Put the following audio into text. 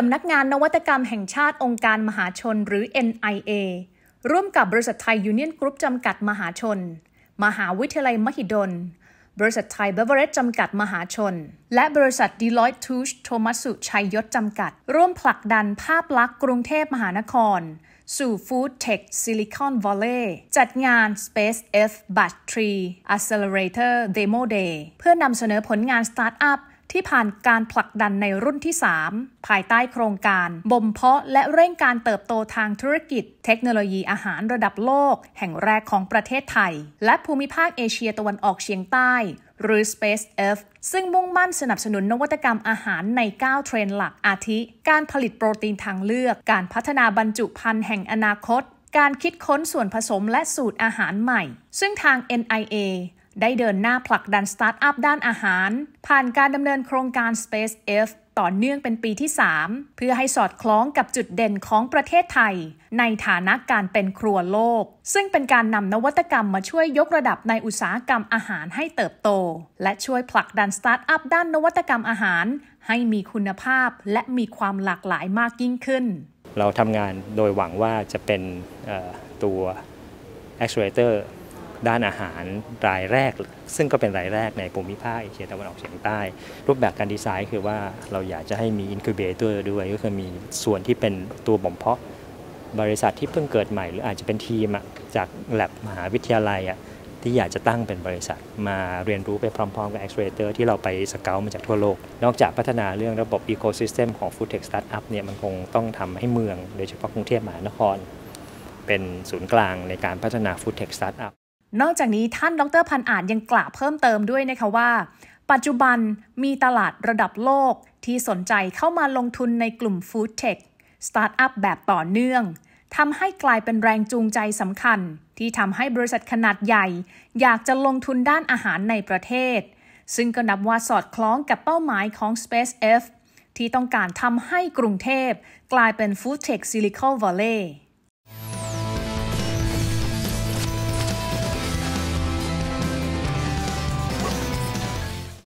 สำนักงานนวัตกรรมแห่งชาติองค์การมหาชนหรือ NIA ร่วมกับบริษัทไทยยูเนียนกรุ๊ปจำกัดมหาชน มหาวิทยาลัยมหิดล บริษัทไทยเบเวอร์เรจจำกัดมหาชน และบริษัทดีลอยท์ทูชโทมัสสุชัยยศจำกัด ร่วมผลักดันภาพลักษณ์กรุงเทพมหานคร สู่ฟู้ดเทคซิลิคอนวอลเลย์จัดงาน Space F b a t t e r y Accelerator Demo Day เพื่อนำเสนอผลงานสตาร์ทอัพที่ผ่านการผลักดันในรุ่นที่ 3 ภายใต้โครงการบ่มเพาะและเร่งการเติบโตทางธุรกิจ เทคโนโลยีอาหารระดับโลก แห่งแรกของประเทศไทย และภูมิภาคเอเชียตะวันออกเฉียงใต้ หรือ Space F ซึ่งมุ่งมั่นสนับสนุนนวัตกรรมอาหารใน 9 เทรนด์หลักอาทิ การผลิตโปรตีนทางเลือกการพัฒนาบรรจุภัณฑ์แห่งอนาคต การคิดค้นส่วนผสมและสูตรอาหารใหม่ ซึ่งทาง NIA ได้เดินหน้าผลักดันสตาร์ทอัพด้านอาหาร ผ่านการดำเนินโครงการ Space F ต่อเนื่องเป็นปีที่ 3 เพื่อให้สอดคล้องกับจุดเด่นของประเทศไทย ในฐานะการเป็นครัวโลก ซึ่งเป็นการนำนวัตกรรมมาช่วยยกระดับในอุตสาหกรรมอาหารให้เติบโต และช่วยผลักดันสตาร์ทอัพด้านนวัตกรรมอาหาร ให้มีคุณภาพและมีความหลากหลายมากยิ่งขึ้น เราทำงานโดยหวังว่าจะเป็นตัว accelerator ด้านอาหารรายแรก ซึ่งก็เป็นรายแรกในภูมิภาคเอเชียตะวันออกเฉียงใต้ รูปแบบการดีไซน์คือว่าเราอยากจะให้มีอินคูเบเตอร์ด้วย ก็คือมีส่วนที่เป็นตัวบ่มเพาะบริษัทที่เพิ่งเกิดใหม่ หรืออาจจะเป็นทีมจากแลบมหาวิทยาลัย ที่อยากจะตั้งเป็นบริษัทมาเรียนรู้ไปพร้อมๆกับ Accelerator ที่เราไปสเกลมาจากทั่วโลก นอกจากพัฒนาเรื่องระบบ Ecosystem ของ Food Tech Startup เนี่ยมันคงต้องทำให้เมืองโดยเฉพาะกรุงเทพมหานคร เป็นศูนย์กลางในการพัฒนา Food Tech Startup นอกจากนี้ท่านดรพันอาจยังกล่าวเพิ่มเติมด้วยนะคะว่า ปัจจุบันมีตลาดระดับโลก ที่สนใจเข้ามาลงทุนในกลุ่มฟู้ดเทคสตาร์ทอัพแบบต่อเนื่องทำให้กลายเป็นแรงจูงใจสำคัญ ที่ทำให้บริษัทขนาดใหญ่ อยากจะลงทุนด้านอาหารในประเทศ ซึ่งก็นับว่าสอดคล้องกับเป้าหมายของ s p a c e f ที่ต้องการทำให้กรุงเทพกลายเป็น Food Tech Silicon Valley